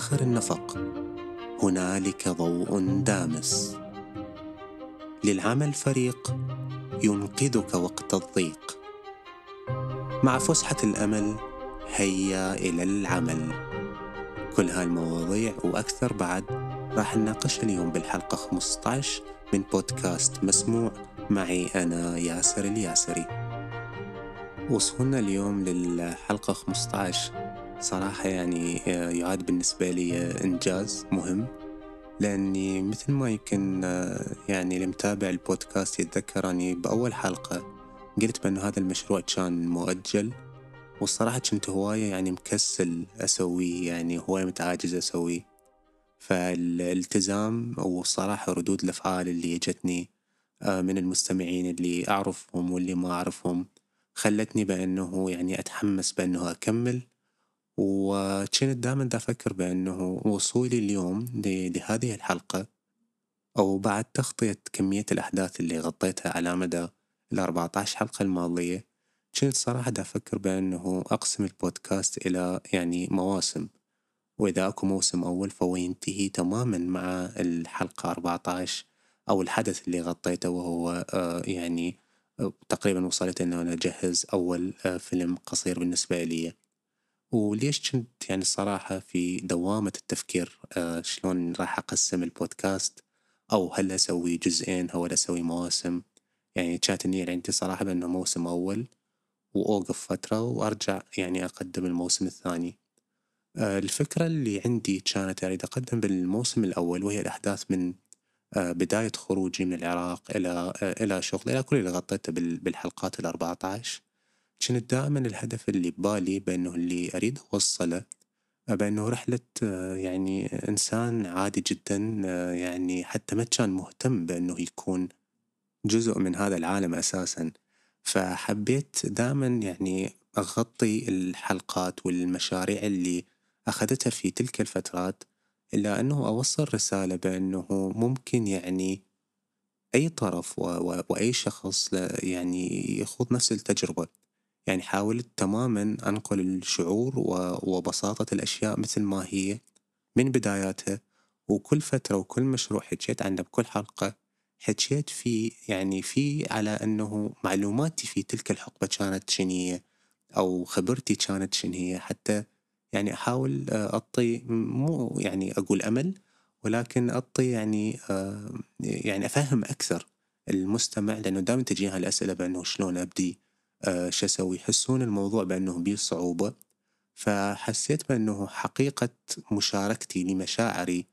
آخر النفق هنالك ضوء دامس للعمل فريق ينقذك وقت الضيق مع فسحة الأمل هيا إلى العمل كل هالمواضيع وأكثر بعد راح نناقشها اليوم بالحلقة 15 من بودكاست مسموع معي أنا ياسر الياسري وصلنا اليوم للحلقة 15 صراحة يعني آه، يعد بالنسبة لي آه، إنجاز مهم لأني مثل ما يمكن آه، يعني المتابع البودكاست يتذكر أني بأول حلقة قلت بأن هذا المشروع كان مؤجل والصراحة كنت هواية يعني مكسل أسويه يعني هواية متعاجز أسويه فالالتزام والصراحة ردود الأفعال اللي جتني من المستمعين اللي أعرفهم واللي ما أعرفهم خلتني بأنه يعني أتحمس بأنه أكمل وكنت دائما أفكر بأنه وصولي اليوم لهذه الحلقة أو بعد تغطية كمية الأحداث اللي غطيتها على مدى ال عشر حلقة الماضية كنت صراحة دا أفكر بأنه أقسم البودكاست إلى يعني مواسم وإذا أكو موسم أول فهو ينتهي تماما مع الحلقة 14 أو الحدث اللي غطيته وهو آه، يعني آه، تقريبا وصلت أنه أنا أجهز أول آه، فيلم قصير بالنسبة لي وليش كنت يعني الصراحة في دوامة التفكير آه شلون راح أقسم البودكاست أو هل أسوي جزئين أو هل أسوي مواسم يعني كانت النية عندي صراحة بأنه موسم أول وأوقف فترة وأرجع يعني أقدم الموسم الثاني آه الفكرة اللي عندي كانت أريد يعني أقدم بالموسم الأول وهي الأحداث من آه بداية خروجي من العراق إلى آه، إلى شغل إلى كل اللي غطيته بالحلقات الأربعة عشر كنت دائما الهدف اللي ببالي بأنه اللي أريد أوصله بأنه رحلة يعني إنسان عادي جدا يعني حتى ما كان مهتم بأنه يكون جزء من هذا العالم أساسا فحبيت دائما يعني أغطي الحلقات والمشاريع اللي أخذتها في تلك الفترات إلا أنه أوصل رسالة بأنه ممكن يعني أي طرف و... و... وأي شخص يعني يخوض نفس التجربة يعني حاولت تماما أنقل الشعور وبساطة الأشياء مثل ما هي من بداياتها وكل فترة وكل مشروع حكيت عنه بكل حلقة حكيت في يعني في على أنه معلوماتي في تلك الحقبة كانت شنية أو خبرتي كانت شنية حتى يعني أحاول آه، أعطي مو يعني أقول أمل ولكن أعطي يعني آه، يعني أفهم أكثر المستمع لأنه دائما تجيها الأسئلة بأنه شلون أبدي آه، شو اسوي يحسون الموضوع بانه بيه صعوبه فحسيت بانه حقيقه مشاركتي لمشاعري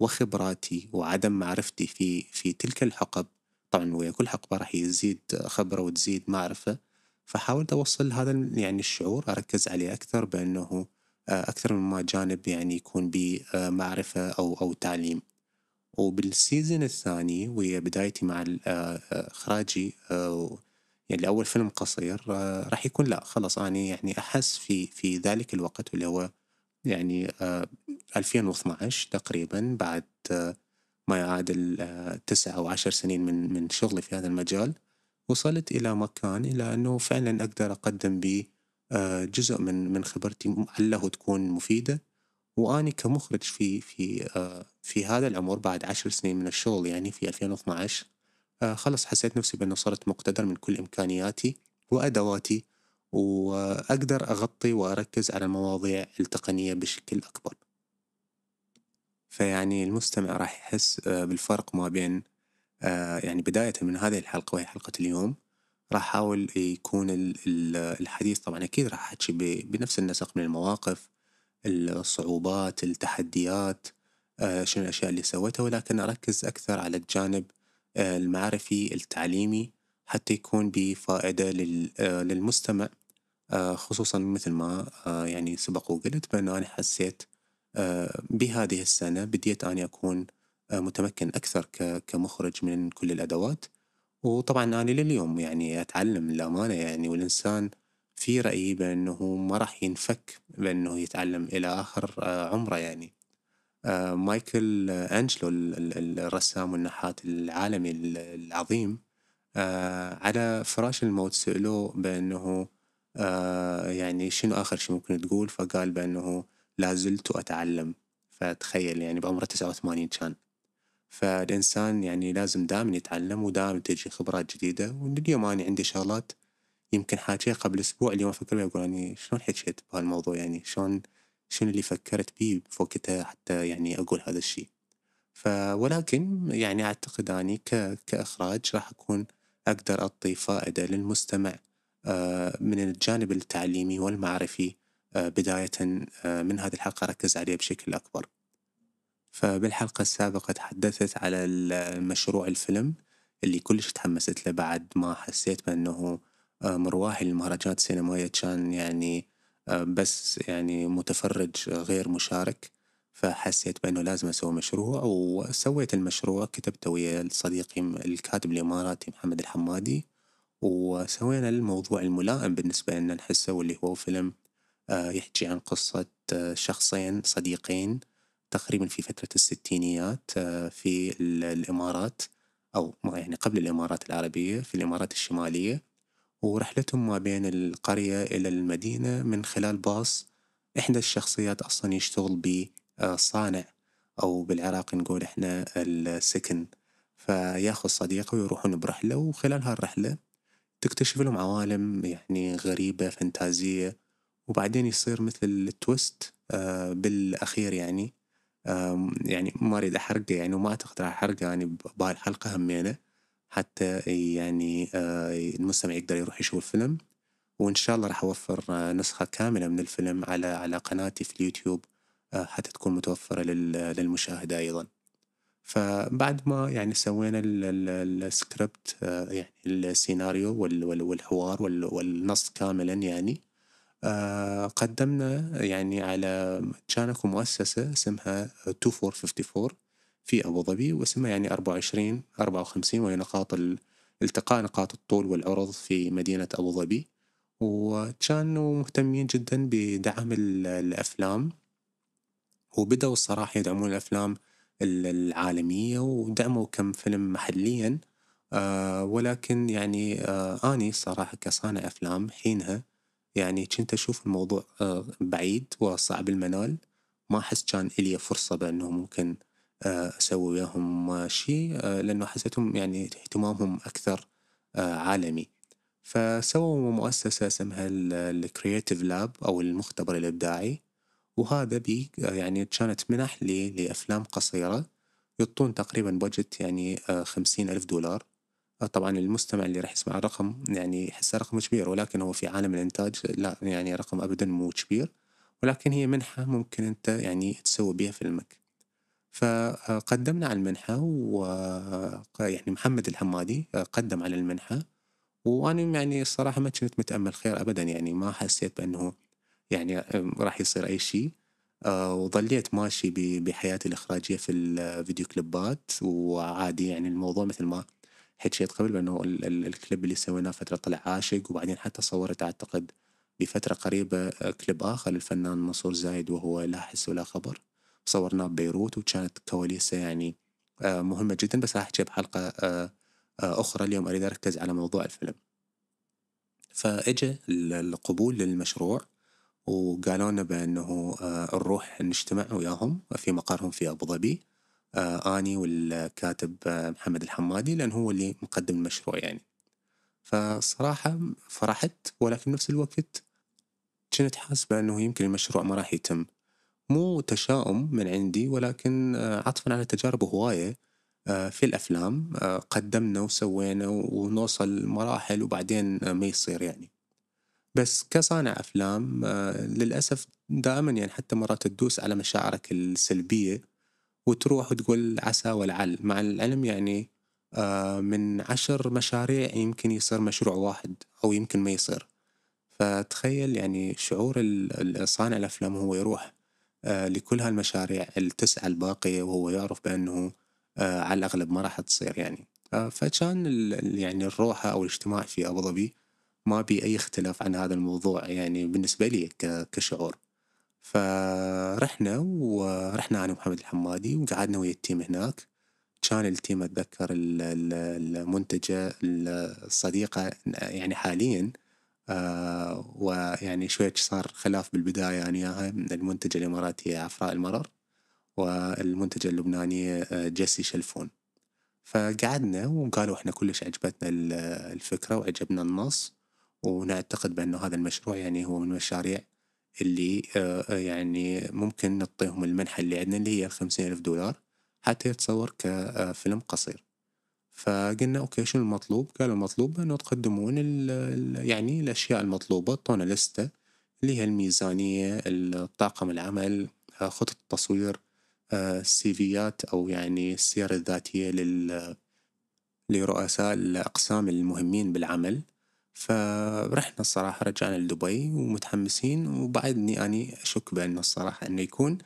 وخبراتي وعدم معرفتي في في تلك الحقب طبعا ويا كل حقبه راح يزيد خبره وتزيد معرفه فحاولت اوصل هذا يعني الشعور اركز عليه اكثر بانه آه، اكثر مما جانب يعني يكون بمعرفه آه، او او تعليم وبالسيزون الثاني ويا بدايتي مع اخراجي يعني لأول فيلم قصير آه، راح يكون لا خلاص أنا يعني أحس في في ذلك الوقت اللي هو يعني 2012 آه، تقريبا بعد آه، ما يعادل تسع أو عشر سنين من من شغلي في هذا المجال وصلت إلى مكان إلى أنه فعلا أقدر أقدم به جزء من من خبرتي عله تكون مفيدة وأني كمخرج في في في هذا العمر بعد عشر سنين من الشغل يعني في 2012 آه، خلص حسيت نفسي بأنه صرت مقتدر من كل إمكانياتي وأدواتي وأقدر أغطي وأركز على المواضيع التقنية بشكل أكبر فيعني المستمع راح يحس آه، بالفرق ما بين آه، يعني بداية من هذه الحلقة وهي حلقة اليوم راح أحاول يكون الحديث طبعا أكيد راح أحكي بنفس النسق من المواقف الصعوبات التحديات شنو الأشياء اللي سويتها ولكن أركز أكثر على الجانب آه، المعرفي التعليمي حتى يكون بفائدة آه، للمستمع آه، خصوصا مثل ما يعني سبق وقلت بأنه أنا حسيت بهذه السنة بديت أني أكون متمكن أكثر كمخرج من كل الأدوات وطبعا أنا لليوم يعني أتعلم للأمانة يعني والإنسان في رأيي بأنه ما راح ينفك بأنه يتعلم إلى آخر عمره يعني مايكل أنجلو الرسام والنحات العالمي العظيم آه، على فراش الموت سألوه بأنه آه، يعني شنو آخر شيء ممكن تقول فقال بأنه لا زلت أتعلم فتخيل يعني بعمره 89 كان فالإنسان يعني لازم دائما يتعلم ودائما تجي خبرات جديدة واليوم أنا عندي شغلات يمكن حاجة قبل أسبوع اليوم أفكر بها أقول يعني شلون حكيت بهالموضوع يعني شلون شنو اللي فكرت بيه بوقتها حتى يعني أقول هذا الشيء ولكن يعني أعتقد أني كإخراج راح أكون أقدر أعطي فائدة للمستمع آه، من الجانب التعليمي والمعرفي آه، بداية آه، من هذه الحلقة ركز عليه بشكل أكبر فبالحلقة السابقة تحدثت على مشروع الفيلم اللي كلش تحمست له بعد ما حسيت بأنه مرواحي للمهرجانات السينمائية كان يعني بس يعني متفرج غير مشارك فحسيت بأنه لازم أسوي مشروع وسويت المشروع كتبته ويا صديقي الكاتب الإماراتي محمد الحمادي وسوينا الموضوع الملائم بالنسبة لنا نحسه واللي هو فيلم آه، يحكي عن قصة آه، شخصين صديقين تقريبا في فترة الستينيات آه، في الإمارات أو يعني قبل الإمارات العربية في الإمارات الشمالية ورحلتهم ما بين القرية إلى المدينة من خلال باص إحدى الشخصيات أصلا يشتغل بصانع أو بالعراق نقول إحنا السكن فياخذ صديقه ويروحون برحلة وخلال هالرحلة تكتشف لهم عوالم يعني غريبة فانتازية وبعدين يصير مثل التويست آه، بالأخير يعني يعني ما أريد أحرقه يعني وما أعتقد راح أحرقه يعني بهالحلقة همينه حتى يعني آه، المستمع يقدر يروح يشوف الفيلم وإن شاء الله راح أوفر آه، نسخة كاملة من الفيلم على على قناتي في اليوتيوب آه، حتى تكون متوفرة للمشاهدة أيضا فبعد ما يعني سوينا السكريبت يعني السيناريو والحوار والنص كاملا يعني قدمنا يعني على كانكم مؤسسة اسمها 2454 في أبو ظبي واسمها يعني 24 54 وهي نقاط التقاء نقاط الطول والعرض في مدينة أبو ظبي وكانوا مهتمين جدا بدعم الأفلام وبدأوا الصراحة يدعمون الأفلام العالمية ودعموا كم فيلم محليا آه ولكن يعني آه أني صراحة كصانع أفلام حينها يعني كنت أشوف الموضوع آه بعيد وصعب المنال ما أحس كان إلي فرصة بأنه ممكن آه، أسوي وياهم شيء آه، لأنه حسيتهم يعني اهتمامهم أكثر آه، عالمي فسووا مؤسسة اسمها الكرياتيف لاب أو المختبر الإبداعي وهذا بي يعني كانت منح لي لأفلام قصيرة يعطون تقريبا بجت يعني خمسين ألف دولار طبعا المستمع اللي راح يسمع الرقم يعني يحسه رقم كبير ولكن هو في عالم الإنتاج لا يعني رقم أبدا مو كبير ولكن هي منحة ممكن أنت يعني تسوي بها فيلمك فقدمنا على المنحة و يعني محمد الحمادي آه، قدم على المنحة وأنا يعني الصراحة ما كنت متأمل خير أبدا يعني ما حسيت بأنه يعني راح يصير أي شيء آه، وظليت ماشي بحياتي الإخراجية في الفيديو كليبات وعادي يعني الموضوع مثل ما حكيت قبل بأنه الكليب اللي سويناه فترة طلع عاشق وبعدين حتى صورت أعتقد بفترة قريبة آه، كليب آخر للفنان منصور زايد وهو لا حس ولا خبر صورناه ببيروت وكانت كواليسه يعني آه، مهمه جدا بس راح احكي بحلقه آه، آه، اخرى اليوم اريد اركز على موضوع الفيلم فاجى القبول للمشروع وقالوا لنا بانه نروح نجتمع وياهم في مقرهم في ابو ظبي اني والكاتب محمد الحمادي لان هو اللي مقدم المشروع يعني فصراحة فرحت ولكن نفس الوقت كنت حاسبة أنه يمكن المشروع ما راح يتم مو تشاؤم من عندي ولكن آه، عطفا على تجارب هواية آه، في الأفلام آه، قدمنا وسوينا ونوصل مراحل وبعدين ما يصير يعني بس كصانع أفلام للأسف دائما يعني حتى مرات تدوس على مشاعرك السلبية وتروح وتقول عسى والعل مع العلم يعني من عشر مشاريع يمكن يصير مشروع واحد أو يمكن ما يصير فتخيل يعني شعور صانع الأفلام هو يروح آه، لكل هالمشاريع التسعة الباقية وهو يعرف بأنه آه، على الأغلب ما راح تصير يعني آه، فكان يعني الروحة أو الاجتماع في أبو ظبي ما بي أي اختلاف عن هذا الموضوع يعني بالنسبة لي كشعور فرحنا ورحنا أنا ومحمد الحمادي وقعدنا ويا التيم هناك كان التيم أتذكر المنتجة الصديقة يعني حالياً آه ويعني شوية صار خلاف بالبداية أنا يعني المنتجة الإماراتية عفراء المرر والمنتجة اللبنانية آه، جيسي شلفون فقعدنا وقالوا احنا كلش عجبتنا الفكرة وعجبنا النص ونعتقد بأنه هذا المشروع يعني هو من المشاريع اللي آه، آه، يعني ممكن نعطيهم المنحة اللي عندنا اللي هي الخمسين ألف دولار حتى يتصور كفيلم قصير فقلنا اوكي شنو المطلوب؟ قالوا المطلوب انه تقدمون ال الـ يعني الاشياء المطلوبه اعطونا لسته اللي هي الميزانيه، الطاقم العمل، آه، خطط التصوير، آه، السيفيات او يعني السير الذاتيه لل لرؤساء الاقسام المهمين بالعمل. فرحنا الصراحه رجعنا لدبي ومتحمسين وبعدني اني اشك بان الصراحه انه يكون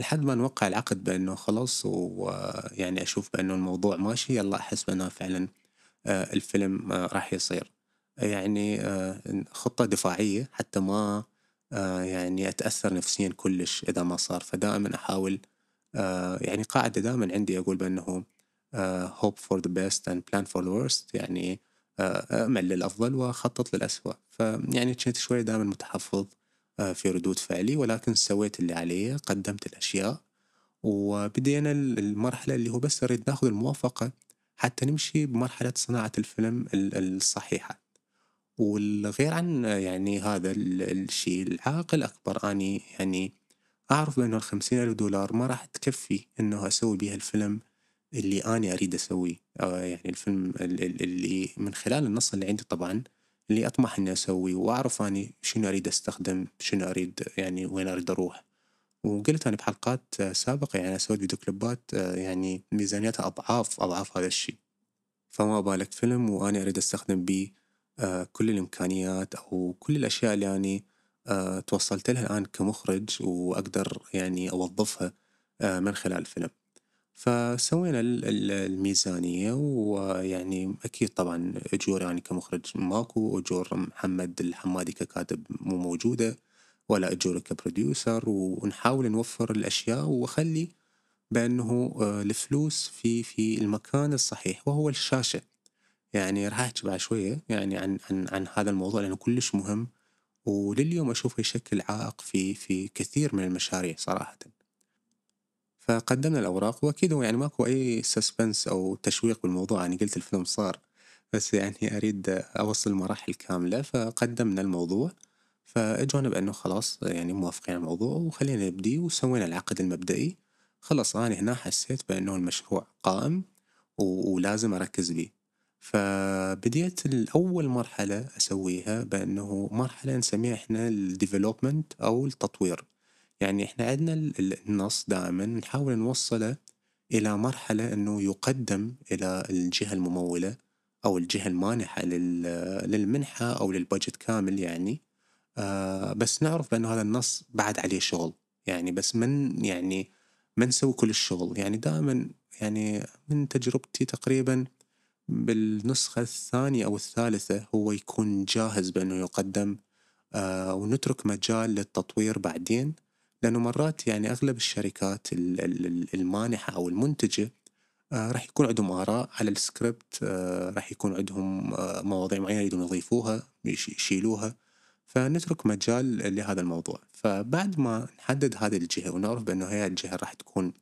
لحد ما نوقع العقد بأنه خلص ويعني أشوف بأنه الموضوع ماشي يلا أحس بأنه فعلا آه، الفيلم آه، راح يصير يعني آه، خطة دفاعية حتى ما يعني أتأثر نفسيا كلش إذا ما صار فدائما أحاول يعني قاعدة دائما عندي أقول بأنه hope for the best and plan for the worst يعني امل للأفضل وأخطط للأسوأ فيعني كنت شوي دائما متحفظ آه، في ردود فعلي ولكن سويت اللي علي قدمت الأشياء وبدينا المرحلة اللي هو بس نريد ناخذ الموافقة حتى نمشي بمرحلة صناعة الفيلم الصحيحة والغير عن يعني هذا الشيء العائق الأكبر أني يعني أعرف بأنه الخمسين ألف دولار ما راح تكفي أنه أسوي بها الفيلم اللي أنا أريد أسويه آه، يعني الفيلم اللي من خلال النص اللي عندي طبعا اللي أطمح إني أسويه وأعرف أني شنو أريد أستخدم شنو أريد يعني وين أريد أروح وقلت أنا بحلقات سابقة يعني اسوي فيديو كليبات يعني ميزانيتها أضعاف أضعاف هذا الشيء فما بالك فيلم وأنا أريد أستخدم به آه، كل الإمكانيات أو كل الأشياء اللي يعني توصلت لها الآن كمخرج وأقدر يعني أوظفها آه، من خلال الفيلم فسوينا الميزانية ويعني أكيد طبعا أجور يعني كمخرج ماكو أجور محمد الحمادي ككاتب مو موجودة ولا أجور كبروديوسر ونحاول نوفر الأشياء وأخلي بأنه آه، الفلوس في في المكان الصحيح وهو الشاشة يعني راح أحكي بعد شوية يعني عن عن عن هذا الموضوع لأنه كلش مهم ولليوم أشوفه يشكل عائق في في كثير من المشاريع صراحةً. فقدمنا الأوراق وأكيد هو يعني ماكو أي سسبنس أو تشويق بالموضوع يعني قلت الفيلم صار بس يعني أريد أوصل المراحل كاملة فقدمنا الموضوع فاجونا بانه خلاص يعني موافقين على الموضوع وخلينا نبدي وسوينا العقد المبدئي خلاص انا هنا حسيت بانه المشروع قائم ولازم اركز بيه فبديت الاول مرحله اسويها بانه مرحله نسميها احنا الديفلوبمنت او التطوير يعني إحنا عندنا النص دائما نحاول نوصله إلى مرحلة أنه يقدم إلى الجهة الممولة أو الجهة المانحة للمنحة أو للبجت كامل يعني آه، بس نعرف بأنه هذا النص بعد عليه شغل يعني بس من يعني ما نسوي كل الشغل يعني دائما يعني من تجربتي تقريبا بالنسخة الثانية أو الثالثة هو يكون جاهز بأنه يقدم آه، ونترك مجال للتطوير بعدين لأنه مرات يعني أغلب الشركات المانحة أو المنتجة آه، راح يكون عندهم آراء على السكريبت آه، راح يكون عندهم آه، مواضيع معينة يريدون يضيفوها يشيلوها فنترك مجال لهذا الموضوع فبعد ما نحدد هذه الجهة ونعرف بأنه هي الجهة راح تكون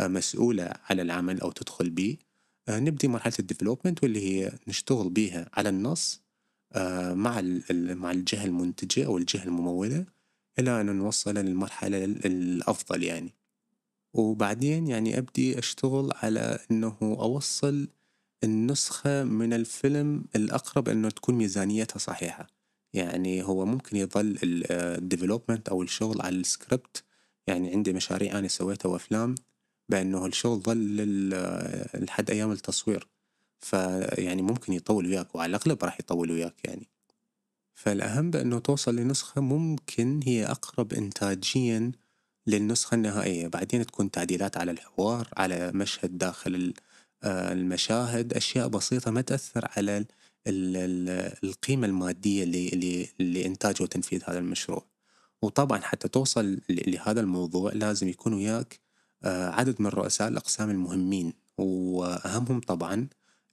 مسؤولة على العمل أو تدخل به نبدي مرحلة الديفلوبمنت واللي هي نشتغل بيها على النص مع مع الجهة المنتجة أو الجهة الممولة إلى أن نوصل للمرحلة الأفضل يعني وبعدين يعني أبدي أشتغل على أنه أوصل النسخة من الفيلم الأقرب أنه تكون ميزانيتها صحيحة يعني هو ممكن يظل الديفلوبمنت أو الشغل على السكريبت يعني عندي مشاريع أنا سويتها وأفلام بأنه الشغل ظل لحد أيام التصوير فيعني ممكن يطول وياك وعلى الأغلب راح يطول وياك يعني فالأهم بأنه توصل لنسخة ممكن هي أقرب إنتاجيا للنسخة النهائية بعدين تكون تعديلات على الحوار على مشهد داخل آه، المشاهد أشياء بسيطة ما تأثر على القيمة المادية لإنتاج وتنفيذ هذا المشروع وطبعا حتى توصل لهذا الموضوع لازم يكون وياك آه، عدد من رؤساء الأقسام المهمين وأهمهم طبعا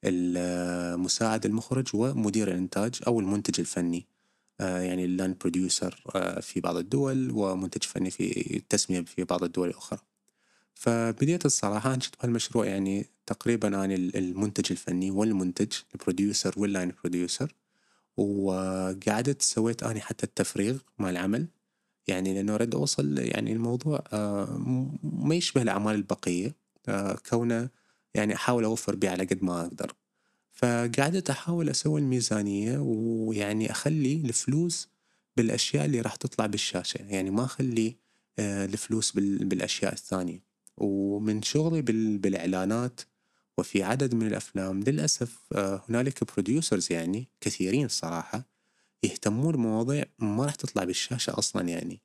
آه، مساعد المخرج ومدير الإنتاج أو المنتج الفني آه، يعني اللاند آه، بروديوسر في بعض الدول ومنتج فني في التسمية في بعض الدول الأخرى فبديت الصراحة أنشط بهالمشروع يعني تقريبا أنا المنتج الفني والمنتج البروديوسر واللاين بروديوسر وقعدت سويت أنا حتى التفريغ مع العمل يعني لأنه أريد أوصل يعني الموضوع آه، ما يشبه الأعمال البقية كونه يعني أحاول أوفر بيه على قد ما أقدر فقعدت أحاول أسوي الميزانية ويعني أخلي الفلوس بالأشياء اللي راح تطلع بالشاشة يعني ما أخلي آه، الفلوس بالأشياء الثانية ومن شغلي بالإعلانات وفي عدد من الأفلام للأسف آه، هنالك بروديوسرز يعني كثيرين الصراحة يهتمون بمواضيع ما راح تطلع بالشاشة أصلا يعني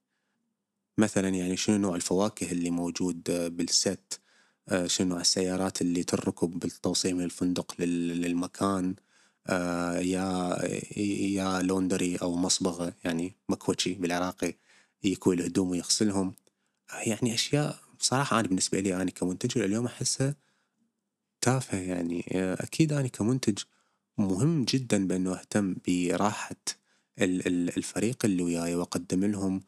مثلا يعني شنو نوع الفواكه اللي موجود آه، بالست آه، شنو السيارات اللي تركب بالتوصيل من الفندق للمكان آه، يا يا لوندري أو مصبغة يعني مكوتشي بالعراقي يكوي الهدوم ويغسلهم آه، يعني أشياء بصراحة أنا بالنسبة لي أنا كمنتج اليوم أحسها تافهة يعني أكيد أنا كمنتج مهم جدا بأنه أهتم براحة الفريق اللي وياي وأقدم لهم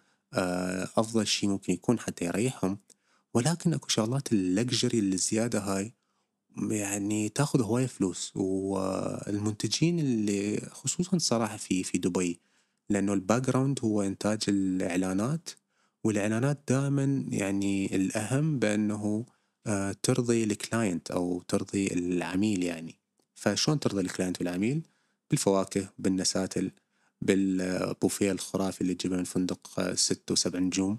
أفضل شيء ممكن يكون حتى يريحهم ولكن اكو شغلات اللكجري الزيادة هاي يعني تاخذ هواية فلوس والمنتجين اللي خصوصا الصراحة في في دبي لانه الباك جراوند هو إنتاج الإعلانات والإعلانات دائما يعني الأهم بأنه آه، ترضي الكلاينت أو ترضي العميل يعني فشلون ترضي الكلاينت والعميل؟ بالفواكه بالنساتل بالبوفيه الخرافي اللي تجيبه من فندق آه، ست وسبع نجوم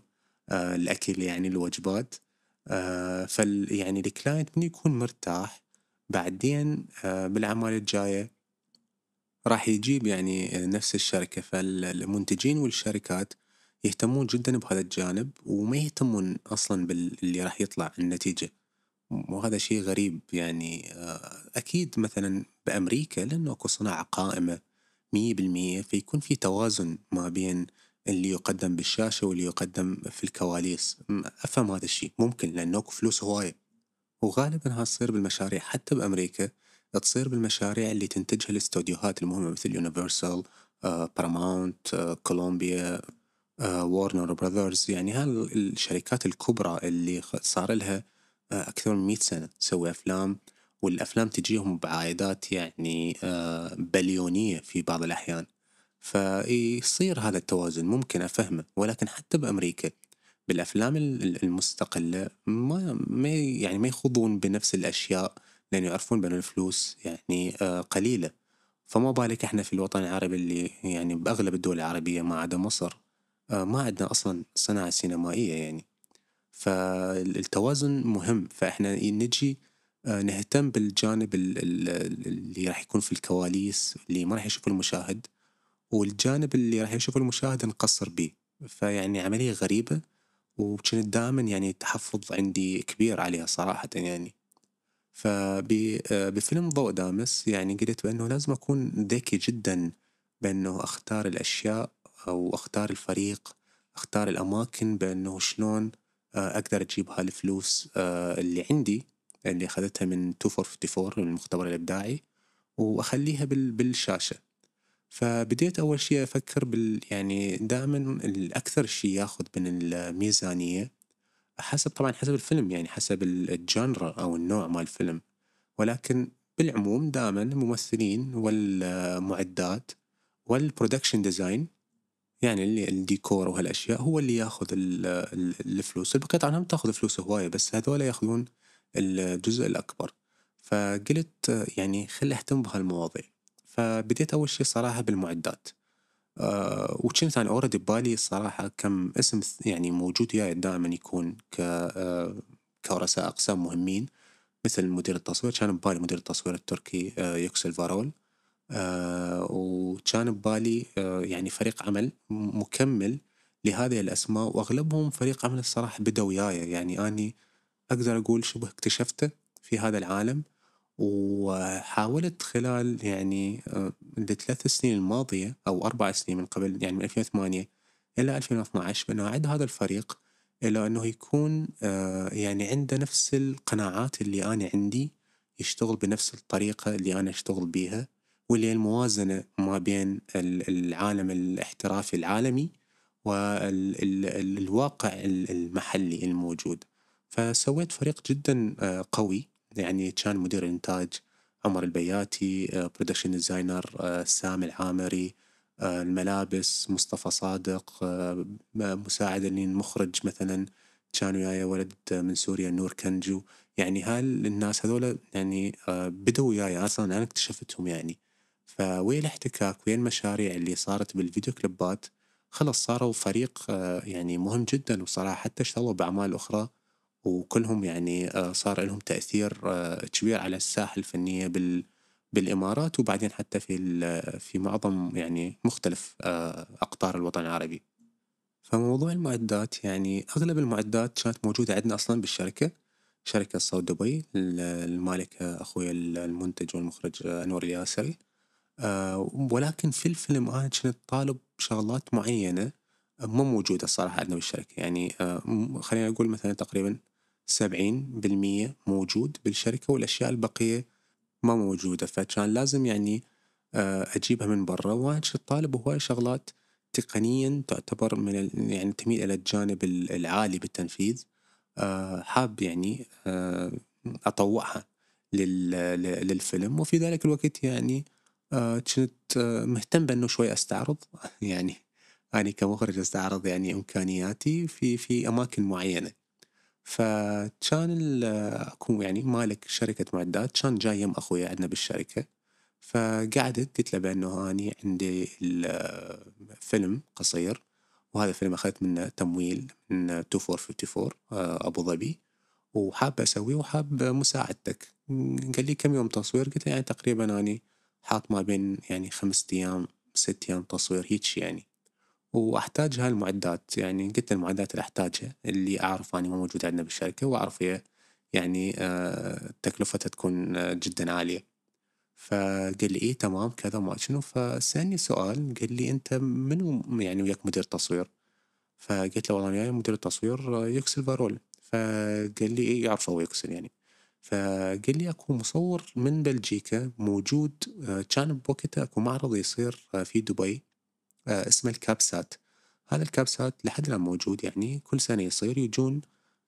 آه، الاكل يعني الوجبات آه، فال يعني الكلاينت من يكون مرتاح بعدين آه، بالاعمال الجايه راح يجيب يعني نفس الشركه فالمنتجين والشركات يهتمون جدا بهذا الجانب وما يهتمون اصلا باللي راح يطلع النتيجه وهذا شيء غريب يعني اكيد مثلا بامريكا لانه اكو صناعه قائمه 100% فيكون في توازن ما بين اللي يقدم بالشاشة واللي يقدم في الكواليس أفهم هذا الشيء ممكن لانه اكو فلوس هواية وغالبا ها تصير بالمشاريع حتى بأمريكا تصير بالمشاريع اللي تنتجها الاستوديوهات المهمة مثل يونيفرسال باراماونت كولومبيا وارنر براذرز يعني هالشركات الكبرى اللي صار لها آه، أكثر من 100 سنة تسوي أفلام والأفلام تجيهم بعائدات يعني آه، بليونية في بعض الأحيان فيصير هذا التوازن ممكن أفهمه ولكن حتى بأمريكا بالأفلام المستقلة ما ما يعني ما يخوضون بنفس الأشياء لأن يعرفون بأن الفلوس يعني آه، قليلة فما بالك احنا في الوطن العربي اللي يعني بأغلب الدول العربية ما عدا مصر آه، ما عندنا أصلا صناعة سينمائية يعني فالتوازن مهم فاحنا نجي آه، نهتم بالجانب اللي راح يكون في الكواليس اللي ما راح يشوفه المشاهد والجانب اللي راح يشوفه المشاهد نقصر بيه فيعني عملية غريبة وكنت دائما يعني تحفظ عندي كبير عليها صراحة يعني فبفيلم آه، ضوء دامس يعني قلت بأنه لازم أكون ذكي جدا بأنه أختار الأشياء أو أختار الفريق أختار الأماكن بأنه شلون آه، أقدر أجيب هالفلوس آه، اللي عندي اللي أخذتها من 2454 من المختبر الإبداعي وأخليها بالشاشة فبديت أول شي أفكر بال يعني دائما الأكثر شي ياخذ من الميزانية حسب طبعا حسب الفيلم يعني حسب الجانرا أو النوع مال الفيلم ولكن بالعموم دائما الممثلين والمعدات والبرودكشن ديزاين يعني اللي الديكور وهالاشياء هو اللي ياخذ الفلوس البقيه طبعا هم تاخذ فلوس هوايه بس هذول ياخذون الجزء الاكبر فقلت يعني خل اهتم بهالمواضيع فبديت أول شيء صراحة بالمعدات آه، وكنت أنا أوريدي ببالي الصراحة كم اسم يعني موجود وياي دائما يكون ك آه، كرؤساء أقسام مهمين مثل مدير التصوير كان ببالي مدير التصوير التركي آه، يوكسل فارول وكان ببالي يعني فريق عمل مكمل لهذه الأسماء وأغلبهم فريق عمل الصراحة بدأ وياي يعني أني أقدر أقول شبه اكتشفته في هذا العالم وحاولت خلال يعني الثلاث آه، سنين الماضية أو أربع سنين من قبل يعني من 2008 إلى 2012 بأنه أعد هذا الفريق إلى أنه يكون آه، يعني عنده نفس القناعات اللي أنا عندي يشتغل بنفس الطريقة اللي أنا أشتغل بيها واللي هي الموازنة ما بين العالم الاحترافي العالمي والواقع المحلي الموجود فسويت فريق جدا آه، قوي يعني كان مدير الإنتاج عمر البياتي برودكشن آه، ديزاينر آه، سامي العامري آه، الملابس مصطفى صادق مساعد المخرج مثلا كان وياي ولد من سوريا نور كنجو يعني الناس هذول يعني بدوا وياي اصلا انا اكتشفتهم يعني فوي الاحتكاك ويا المشاريع اللي صارت بالفيديو كليبات خلص صاروا فريق يعني مهم جدا وصراحه حتى اشتغلوا باعمال اخرى وكلهم يعني آه، صار لهم تأثير آه، كبير على الساحة الفنية بال بالإمارات وبعدين حتى في في معظم يعني مختلف آه، أقطار الوطن العربي فموضوع المعدات يعني أغلب المعدات كانت موجودة عندنا أصلا بالشركة شركة صوت دبي المالكة أخوي المنتج والمخرج أنور الياسري ولكن في الفيلم أنا كنت طالب شغلات معينة مو موجودة الصراحة عندنا بالشركة يعني آه، خلينا نقول مثلا تقريبا سبعين بالمية موجود بالشركة والأشياء البقية ما موجودة فكان لازم يعني آه، أجيبها من برا وأنشط طالب وهواي شغلات تقنيا تعتبر من يعني تميل إلى الجانب العالي بالتنفيذ آه، حاب يعني أطوعها للفيلم وفي ذلك الوقت يعني كنت مهتم بأنه شوي أستعرض يعني اني كمخرج أستعرض يعني إمكانياتي في في أماكن معينة فكان أكون يعني مالك شركة معدات كان جاي يم أخوي عندنا بالشركة فقعدت قلت له بأنه أني عندي فيلم قصير وهذا الفيلم أخذت منه تمويل من 2454 آه، أبو ظبي وحاب أسويه وحاب مساعدتك قال لي كم يوم تصوير قلت له يعني تقريبا أني حاط ما بين يعني خمسة أيام ست أيام تصوير هيك يعني واحتاج هاي المعدات يعني قلت المعدات اللي احتاجها اللي اعرف اني موجود موجوده عندنا بالشركه واعرف هي يعني آه، تكلفتها تكون آه، جدا عاليه فقال لي ايه تمام كذا ما شنو فسالني سؤال قال لي انت منو يعني وياك مدير تصوير فقلت له والله وياي مدير التصوير آه، يكسل بارول فقال لي ايه يعرف هو يكسل يعني فقال لي اكو مصور من بلجيكا موجود كان بوقتها اكو معرض يصير في دبي آه، اسمه الكابسات هذا الكابسات لحد الآن موجود يعني كل سنة يصير يجون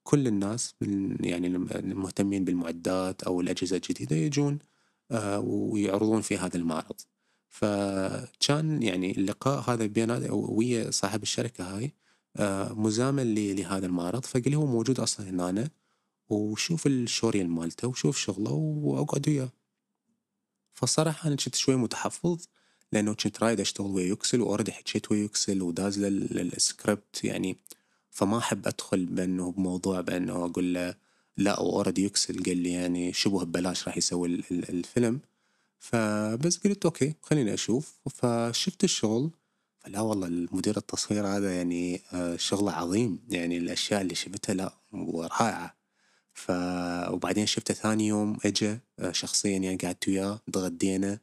كل الناس من يعني المهتمين بالمعدات أو الأجهزة الجديدة يجون آه، ويعرضون في هذا المعرض فكان يعني اللقاء هذا بين ويا صاحب الشركة هاي آه، مزامن لهذا المعرض فقال هو موجود أصلا هنا أنا وشوف الشوريال مالته وشوف شغله واقعد وياه فصراحة أنا كنت شوي متحفظ لانه كنت رايد اشتغل ويا يوكسل واوريدي حكيت ويا يوكسل وداز للسكريبت يعني فما احب ادخل بانه بموضوع بانه اقول له لا اوريدي يوكسل قال لي يعني شبه ببلاش راح يسوي الفيلم فبس قلت اوكي خليني اشوف فشفت الشغل فلا والله المدير التصوير هذا يعني آه، شغله عظيم يعني الاشياء اللي شفتها لا رائعه ف وبعدين شفته ثاني يوم اجى آه، شخصيا يعني قعدت وياه تغدينا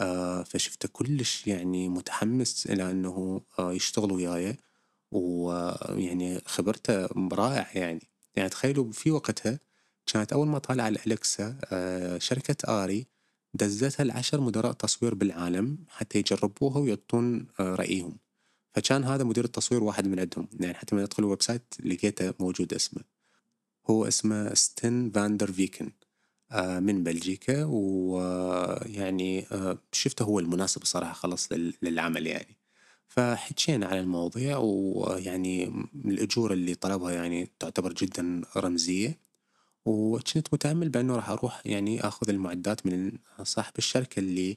آه، فشفته كلش يعني متحمس إلى أنه آه، يشتغل وياي ويعني آه، خبرته رائعة يعني يعني تخيلوا في وقتها كانت أول ما طالعة الألكسا شركة آري دزتها العشر مدراء تصوير بالعالم حتى يجربوها ويعطون رأيهم فكان هذا مدير التصوير واحد من عندهم يعني حتى لما أدخل الويب سايت لقيته موجود اسمه هو اسمه ستين فاندر فيكن آه، من بلجيكا ويعني آه، شفته هو المناسب الصراحة خلص للعمل يعني فحكينا على المواضيع ويعني الأجور اللي طلبها يعني تعتبر جدا رمزية وكنت متأمل بأنه راح أروح يعني أخذ المعدات من صاحب الشركة اللي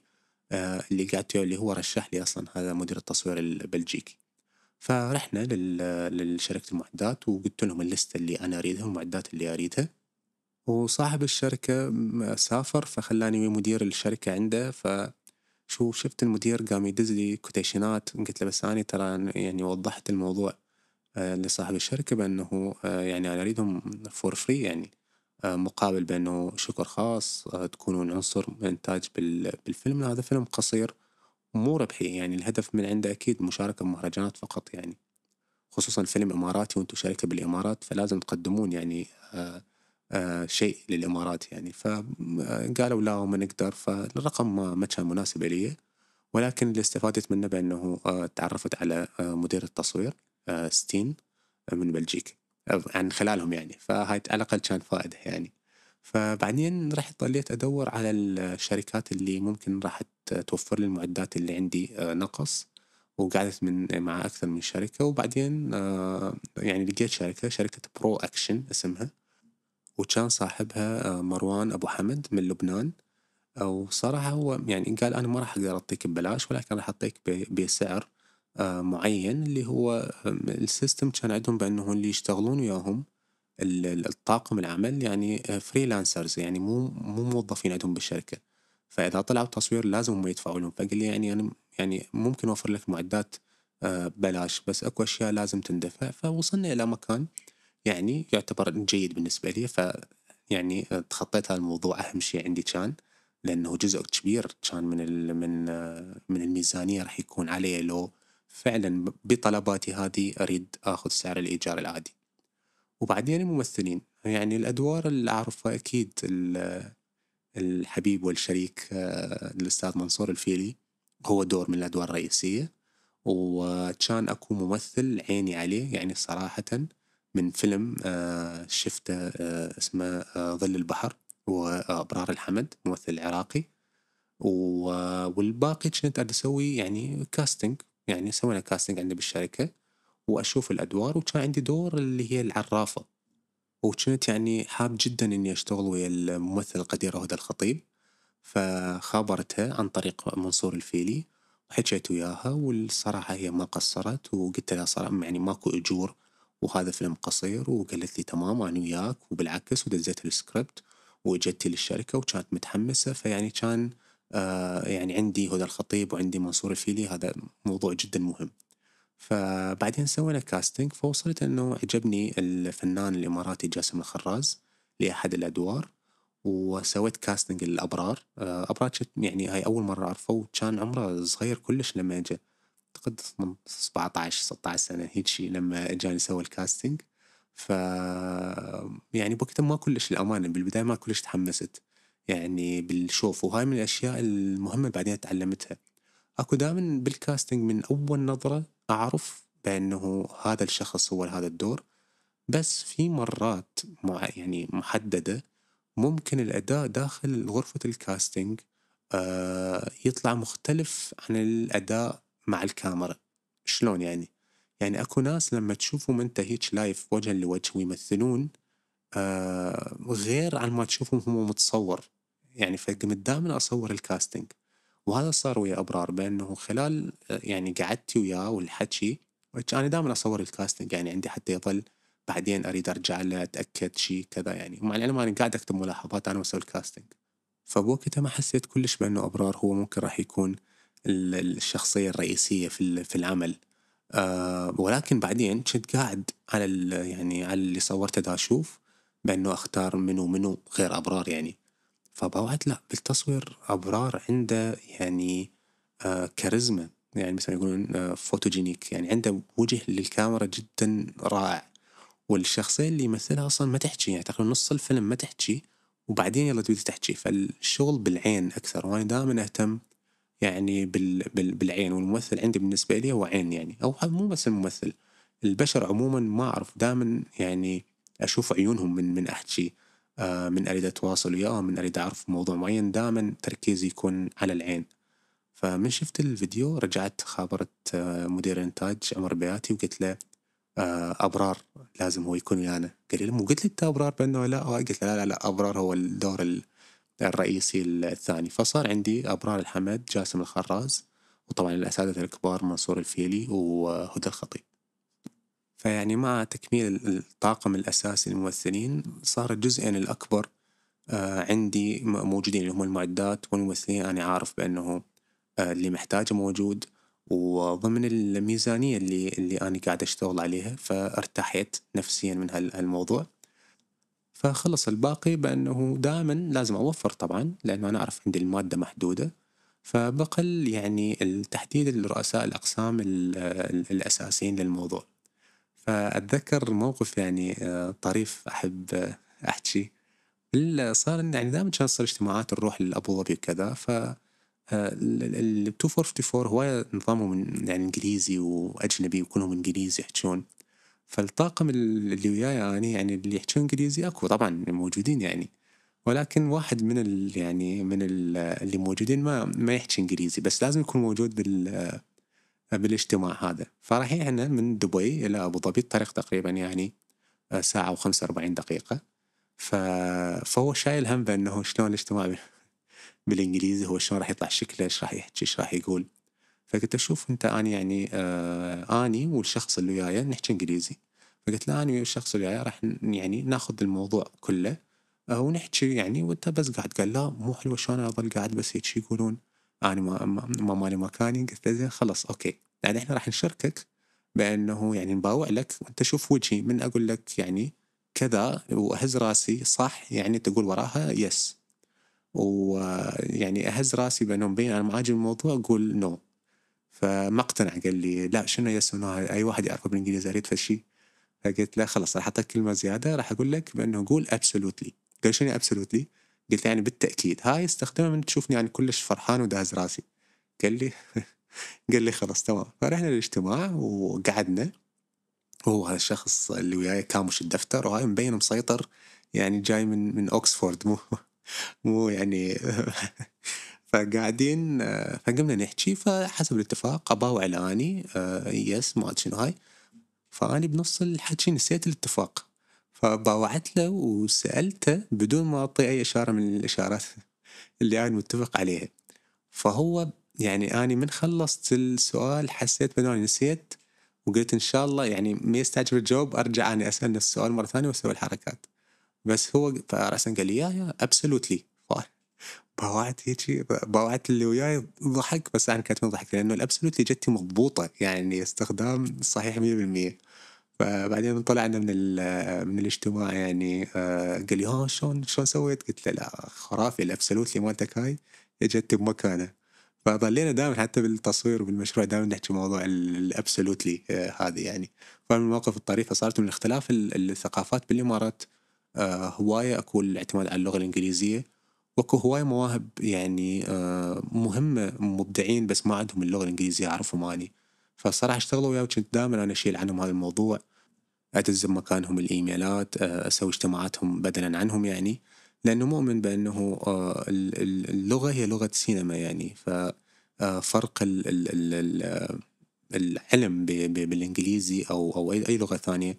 آه، اللي قعدت اللي هو رشح لي أصلا هذا مدير التصوير البلجيكي فرحنا لشركة المعدات وقلت لهم الليستة اللي أنا أريدها والمعدات اللي أريدها وصاحب الشركة سافر فخلاني ويا مدير الشركة عنده فشو شفت المدير قام يدز لي كوتيشنات قلت له بس أنا ترى يعني وضحت الموضوع آه، لصاحب الشركة بأنه آه، يعني أنا أريدهم فور فري يعني آه، مقابل بأنه شكر خاص تكونون عنصر إنتاج بالفيلم هذا فيلم قصير مو ربحي يعني الهدف من عنده أكيد مشاركة بمهرجانات فقط يعني خصوصا فيلم إماراتي وأنتم شركة بالإمارات فلازم تقدمون يعني آه آه، شيء للامارات يعني فقالوا آه، لا وما نقدر فالرقم ما كان مناسب لي ولكن اللي استفادت منه بانه آه، تعرفت على مدير التصوير ستين من بلجيكا عن خلالهم يعني فهاي على الاقل كان فائده يعني فبعدين رحت ضليت ادور على الشركات اللي ممكن راح توفر لي المعدات اللي عندي نقص وقعدت من مع اكثر من شركه وبعدين يعني لقيت شركه شركه برو اكشن اسمها وكان صاحبها آه، مروان أبو حمد من لبنان آه، وصراحة هو يعني قال أنا ما راح أقدر أعطيك ببلاش ولكن راح أعطيك بسعر آه، معين اللي هو السيستم كان عندهم بانه اللي يشتغلون وياهم الطاقم العمل يعني فريلانسرز يعني مو مو موظفين عندهم بالشركه فاذا طلعوا تصوير لازم هم يدفعوا لهم فقال لي يعني انا يعني ممكن اوفر لك معدات بلاش بس اكو اشياء لازم تندفع فوصلنا الى مكان يعني يعتبر جيد بالنسبة لي ف يعني تخطيت هذا الموضوع أهم شيء عندي كان لأنه جزء كبير كان من ال من من الميزانية راح يكون عليه لو فعلا بطلباتي هذه أريد أخذ سعر الإيجار العادي وبعدين الممثلين يعني الأدوار اللي أعرفها أكيد الحبيب والشريك الأستاذ منصور الفيلي هو دور من الأدوار الرئيسية وكان أكو ممثل عيني عليه يعني صراحةً من فيلم آه، شفته آه، اسمه آه، ظل البحر وابرار الحمد ممثل عراقي والباقي كنت قاعد اسوي يعني كاستنج يعني سوينا كاستنج عندنا بالشركه واشوف الادوار وكان عندي دور اللي هي العرافه وكنت يعني حاب جدا اني اشتغل ويا الممثله القديره هدى الخطيب فخابرتها عن طريق منصور الفيلي وحكيت وياها والصراحة هي ما قصرت وقلت لها صراحة يعني ماكو أجور وهذا فيلم قصير وقالت لي إيه، تمام أنا وياك وبالعكس ودزيت السكريبت وجدتي للشركة وكانت متحمسة فيعني كان آه يعني عندي هدى الخطيب وعندي منصور الفيلي هذا موضوع جدا مهم فبعدين سوينا كاستنج فوصلت أنه عجبني الفنان الإماراتي جاسم الخراز لأحد الأدوار وسويت كاستنج للأبرار آه، أبرار يعني هاي أول مرة أعرفه وكان عمره صغير كلش لما أجى اعتقد 17 16 سنه هيك شيء لما اجاني سوى الكاستنج ف يعني بوقتها ما كلش الامانه بالبدايه ما كلش تحمست يعني بالشوف وهاي من الاشياء المهمه بعدين تعلمتها اكو دائما بالكاستنج من اول نظره اعرف بانه هذا الشخص هو هذا الدور بس في مرات مع يعني محدده ممكن الاداء داخل غرفه الكاستنج آه، يطلع مختلف عن الاداء مع الكاميرا شلون يعني يعني اكو ناس لما تشوفهم انت هيك لايف وجها لوجه ويمثلون آه غير عن ما تشوفهم هم متصور يعني فقمت دائما اصور الكاستنج وهذا صار ويا ابرار بانه خلال يعني قعدتي وياه والحكي انا دائما اصور الكاستنج يعني عندي حتى يظل بعدين اريد ارجع له اتاكد شيء كذا يعني ومع العلم انا قاعد اكتب ملاحظات انا واسوي الكاستنج فبوقتها ما حسيت كلش بانه ابرار هو ممكن راح يكون الشخصيه الرئيسيه في في العمل آه، ولكن بعدين كنت قاعد على يعني على اللي صورته دا اشوف بانه اختار منو منو غير ابرار يعني فبوعد لا بالتصوير ابرار عنده يعني آه، كاريزما يعني مثلا يقولون آه، فوتوجينيك يعني عنده وجه للكاميرا جدا رائع والشخصيه اللي يمثلها اصلا ما تحكي يعني تقريبا نص الفيلم ما تحكي وبعدين يلا تبي تحكي فالشغل بالعين اكثر وانا دائما اهتم يعني بالعين والممثل عندي بالنسبة لي هو عين يعني أو مو بس الممثل البشر عموما ما أعرف دائما يعني أشوف عيونهم من من أحد شيء آه، من أريد أتواصل وياهم من أريد أعرف موضوع معين دائما تركيزي يكون على العين فمن شفت الفيديو رجعت خابرت آه، مدير إنتاج عمر بياتي وقلت له آه، أبرار لازم هو يكون ويانا قال لي مو قلت لي أنت أبرار بأنه لا قلت له لا لا, لا أبرار هو الدور الرئيسي الثاني فصار عندي أبرار الحمد جاسم الخراز وطبعا الأساتذة الكبار منصور الفيلي وهدى الخطيب فيعني مع تكميل الطاقم الأساسي الممثلين صار الجزئين الأكبر آه، عندي موجودين اللي هم المعدات والممثلين أنا عارف بأنه آه، اللي محتاجه موجود وضمن الميزانية اللي اللي أنا قاعد أشتغل عليها فارتحيت نفسيا من هالموضوع فخلص الباقي بأنه دائما لازم أوفر طبعا لأنه أنا أعرف عندي المادة محدودة فبقل يعني التحديد الرؤساء الأقسام الأساسيين للموضوع فأتذكر موقف يعني طريف أحب أحكي صار يعني دائما كان تصير اجتماعات نروح لأبو ظبي وكذا ف ال 244 هواية نظامهم يعني انجليزي واجنبي وكلهم انجليزي يحجون فالطاقم اللي وياي يعني يعني اللي يحجون انجليزي اكو طبعا موجودين يعني ولكن واحد من ال يعني من ال اللي موجودين ما ما يحكي انجليزي بس لازم يكون موجود بال بالاجتماع هذا فراح احنا من دبي الى ابو ظبي الطريق تقريبا يعني آه، ساعه و45 دقيقه ف... فهو شايل هم بانه شلون الاجتماع بالانجليزي هو شلون راح يطلع شكله ايش راح يحكي ايش راح يقول فقلت شوف انت اني يعني آه اني والشخص اللي وياي نحكي انجليزي فقلت له اني والشخص اللي وياي راح يعني ناخذ الموضوع كله آه، ونحكي يعني وانت بس قاعد قال لا مو حلوه شلون اظل قاعد بس هيك يقولون اني ما ما مالي مكاني قلت له زين خلاص اوكي يعني احنا راح نشركك بانه يعني نباوع لك وانت شوف وجهي من اقول لك يعني كذا واهز راسي صح يعني تقول وراها يس ويعني اهز راسي بانه مبين انا ما عاجب الموضوع اقول نو فما اقتنع قال لي لا شنو يس اي واحد يعرفه بالانجليزي اريد فشي فقلت لا خلاص راح اعطيك كلمه زياده راح اقول لك بانه قول ابسولوتلي قال شنو ابسولوتلي؟ قلت يعني بالتاكيد هاي استخدمها من تشوفني يعني كلش فرحان وداز راسي قال لي قال لي خلاص تمام فرحنا للاجتماع وقعدنا هو هذا الشخص اللي وياي كامش الدفتر وهاي مبين مسيطر يعني جاي من من اوكسفورد مو مو يعني فقاعدين آه، فقمنا نحكي فحسب الاتفاق اباو علاني آه، يس ما شنو هاي فاني بنص الحكي نسيت الاتفاق فباوعت له وسالته بدون ما اعطي اي اشاره من الاشارات اللي انا متفق عليها فهو يعني اني من خلصت السؤال حسيت بانه نسيت وقلت ان شاء الله يعني ما يستعجب الجواب ارجع اني اسال نفس السؤال مره ثانيه واسوي الحركات بس هو فراسا قال لي يا يا ابسولوتلي بوعت هيجي بوعت اللي وياي ضحك بس انا كانت من ضحك لانه الابسولوت اللي جتي مضبوطه يعني استخدام صحيح 100% فبعدين طلعنا من من الاجتماع يعني آه، قال لي ها شلون شلون سويت؟ قلت له لا خرافي الابسولوت اللي مالتك هاي اجت بمكانه فظلينا دائما حتى بالتصوير وبالمشروع دائما نحكي موضوع الابسولوتلي آه، هذه يعني فمن المواقف الطريفه صارت من اختلاف الثقافات بالامارات آه، هوايه اكو الاعتماد على اللغه الانجليزيه واكو هواي مواهب يعني آه، مهمه مبدعين بس ما عندهم اللغه الانجليزيه يعرفوا مالي فصراحة اشتغلوا وياي وكنت دائما انا اشيل عنهم هذا الموضوع ادز مكانهم الايميلات آه، اسوي اجتماعاتهم بدلا عنهم يعني لانه مؤمن بانه آه، اللغه هي لغه سينما يعني ففرق ال العلم بالانجليزي او او اي لغه ثانيه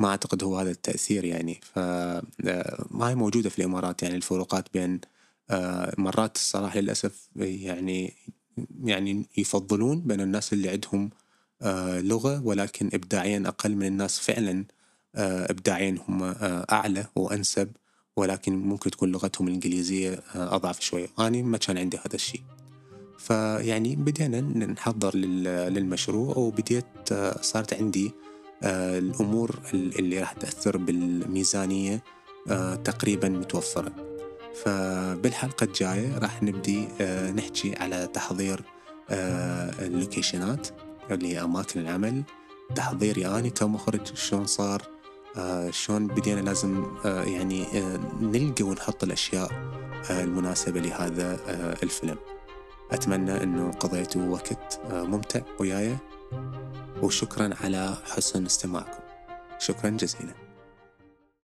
ما اعتقد هو هذا التاثير يعني فما هي موجوده في الامارات يعني الفروقات بين آه، مرات الصراحة للأسف يعني يعني يفضلون بين الناس اللي عندهم آه، لغة ولكن إبداعيا أقل من الناس فعلا آه، إبداعيا هم أعلى وأنسب ولكن ممكن تكون لغتهم الإنجليزية أضعف شوية أنا ما كان عندي هذا الشيء فيعني بدينا نحضر للمشروع وبديت صارت عندي الأمور اللي راح تأثر بالميزانية تقريبا متوفرة فبالحلقة الجاية راح نبدي آه، نحكي على تحضير آه، اللوكيشنات اللي هي أماكن العمل تحضيري يعني أني كمخرج شلون صار آه، شلون بدينا لازم يعني نلقى ونحط الأشياء المناسبة لهذا الفيلم أتمنى أنه قضيتوا وقت ممتع وياي وشكرا على حسن استماعكم شكرا جزيلا